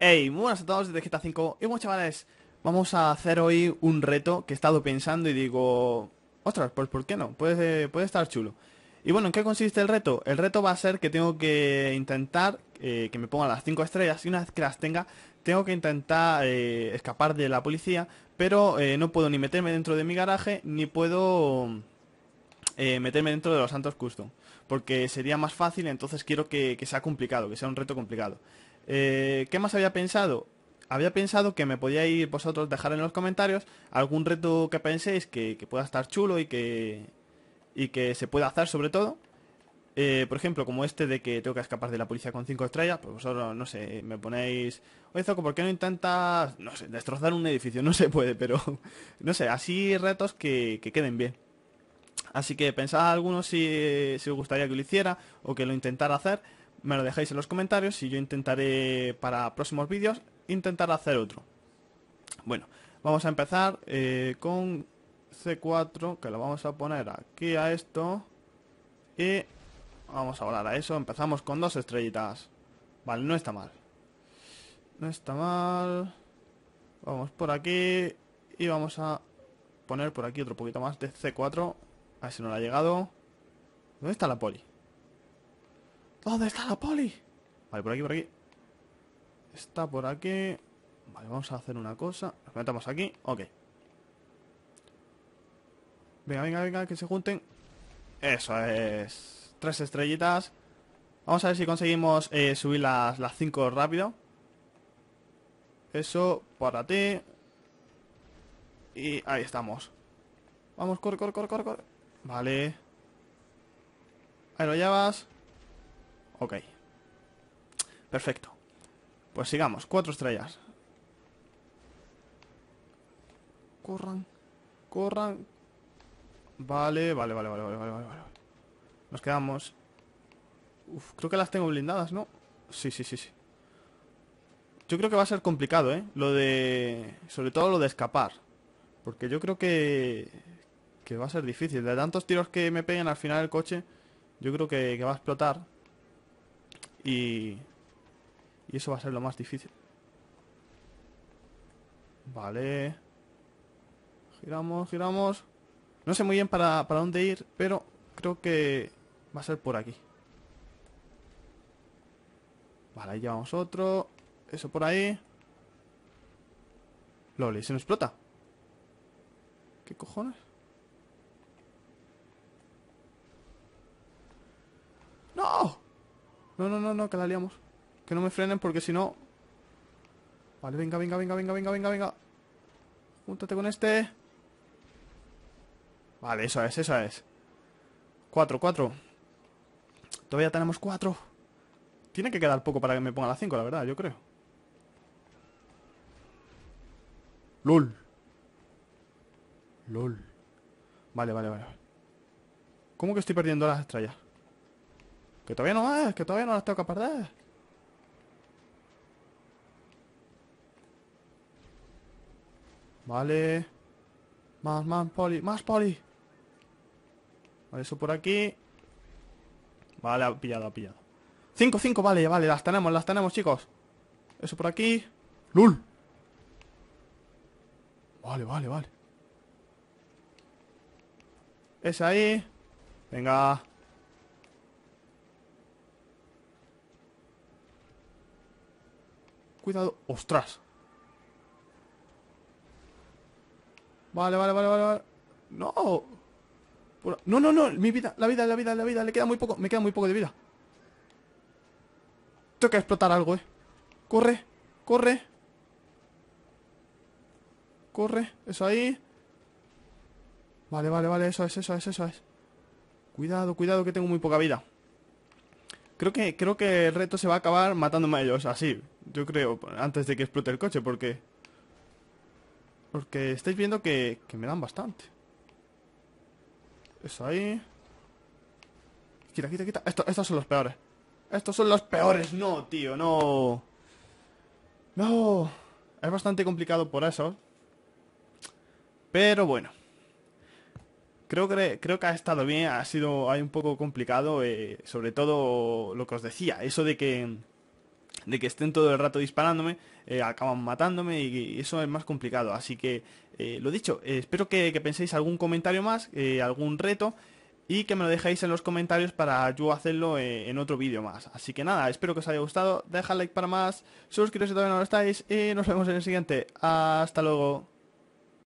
Hey, muy buenas a todos desde GTA 5 Y bueno chavales, vamos a hacer hoy un reto que he estado pensando y digo Ostras, pues ¿por qué no? Puede, puede estar chulo Y bueno, ¿en qué consiste el reto? El reto va a ser que tengo que intentar eh, que me pongan las 5 estrellas Y una vez que las tenga, tengo que intentar eh, escapar de la policía Pero eh, no puedo ni meterme dentro de mi garaje, ni puedo... meterme dentro de los Santos Custom. Porque sería más fácil, entonces quiero que, que, sea complicado, que sea un reto complicado. Eh, ¿Qué más había pensado? Había pensado que me podíais vosotros dejar en los comentarios algún reto que penséis que, pueda estar chulo y que, y que se pueda hacer sobre todo. Eh, por ejemplo, como este de que tengo que escapar de la policía con 5 estrellas, pues vosotros, no sé, me ponéis, oye Zoco, ¿por qué no intentas, no sé, destrozar un edificio? No se puede, pero, no sé, así retos que, queden bien. Así que pensad algunos si, si os gustaría que lo hiciera o que lo intentara hacer me lo dejáis en los comentarios y yo intentaré para próximos vídeos intentar hacer otro. Bueno, vamos a empezar eh, con C4, que lo vamos a poner aquí a esto. Y vamos a volar a eso. Empezamos con dos estrellitas. Vale, no está mal. No está mal. Vamos por aquí. Y vamos a poner por aquí otro poquito más de C4. A ver si no le ha llegado. ¿Dónde está la poli? ¿Dónde está la poli? Vale, por aquí, por aquí. Está por aquí. Vale, vamos a hacer una cosa. Nos metemos aquí. Ok. Venga, venga, venga, que se junten. Eso es. Tres estrellitas. Vamos a ver si conseguimos eh, subir las, las cinco rápido. Eso para ti. Y ahí estamos. Vamos, corre, corre, corre, corre, corre. Vale. Ahí lo llevas. Ok. Perfecto. Pues sigamos. Cuatro estrellas. Corran. Corran. Vale, vale, vale, vale, vale, vale, vale. Nos quedamos. Uf, creo que las tengo blindadas, ¿no? Sí, sí, sí, sí. Yo creo que va a ser complicado, ¿eh? Lo de... Sobre todo lo de escapar. Porque yo creo que... Que va a ser difícil. De tantos tiros que me peguen al final del coche, yo creo que va a explotar. Y, y eso va a ser lo más difícil. Vale. Giramos, giramos. No sé muy bien para, para dónde ir, pero creo que va a ser por aquí. Vale, ahí llevamos otro. Eso por ahí. Loli, se nos explota. ¿Qué cojones? No, no, no, no, que la liamos. Que no me frenen porque si no... Vale, venga, venga, venga, venga, venga, venga, venga. Júntate con este. Vale, eso es, eso es. Cuatro, cuatro. Todavía tenemos cuatro. Tiene que quedar poco para que me ponga las cinco, la verdad, yo creo. LOL. LOL. Vale, vale, vale. ¿Cómo que estoy perdiendo las estrellas? Que todavía no es, que todavía no las tengo que perder. Vale. Más, más poli, más poli. Vale, eso por aquí. Vale, ha pillado, ha pillado. 5, 5, vale, vale, las tenemos, las tenemos, chicos. Eso por aquí. ¡Lul! Vale, vale, vale. Es ahí. Venga. cuidado. ¡Ostras! Vale, vale, vale, vale, ¡No! No, no, no. Mi vida, la vida, la vida, la vida. Le queda muy poco. Me queda muy poco de vida. Tengo que explotar algo, eh. Corre, corre. Corre, eso ahí. Vale, vale, vale, eso es, eso es, eso es. Cuidado, cuidado, que tengo muy poca vida. Creo que, creo que el reto se va a acabar matándome a ellos, así. Yo creo, antes de que explote el coche, porque... Porque estáis viendo que, me dan bastante. Eso ahí. Quita, quita, quita. estos son los peores. Estos son los peores. No, tío, no. No. Es bastante complicado por eso. Pero bueno creo que, creo que ha estado bien, ha sido hay un poco complicado, eh, sobre todo lo que os decía, eso de que de que estén todo el rato disparándome, eh, acaban matándome y, eso es más complicado. Así que, eh, lo dicho, espero que, que, penséis algún comentario más, algún reto y que me lo dejéis en los comentarios para yo hacerlo en otro vídeo más. Así que nada, espero que os haya gustado, dejad like para más, suscribiros si todavía no lo estáis y nos vemos en el siguiente. Hasta luego.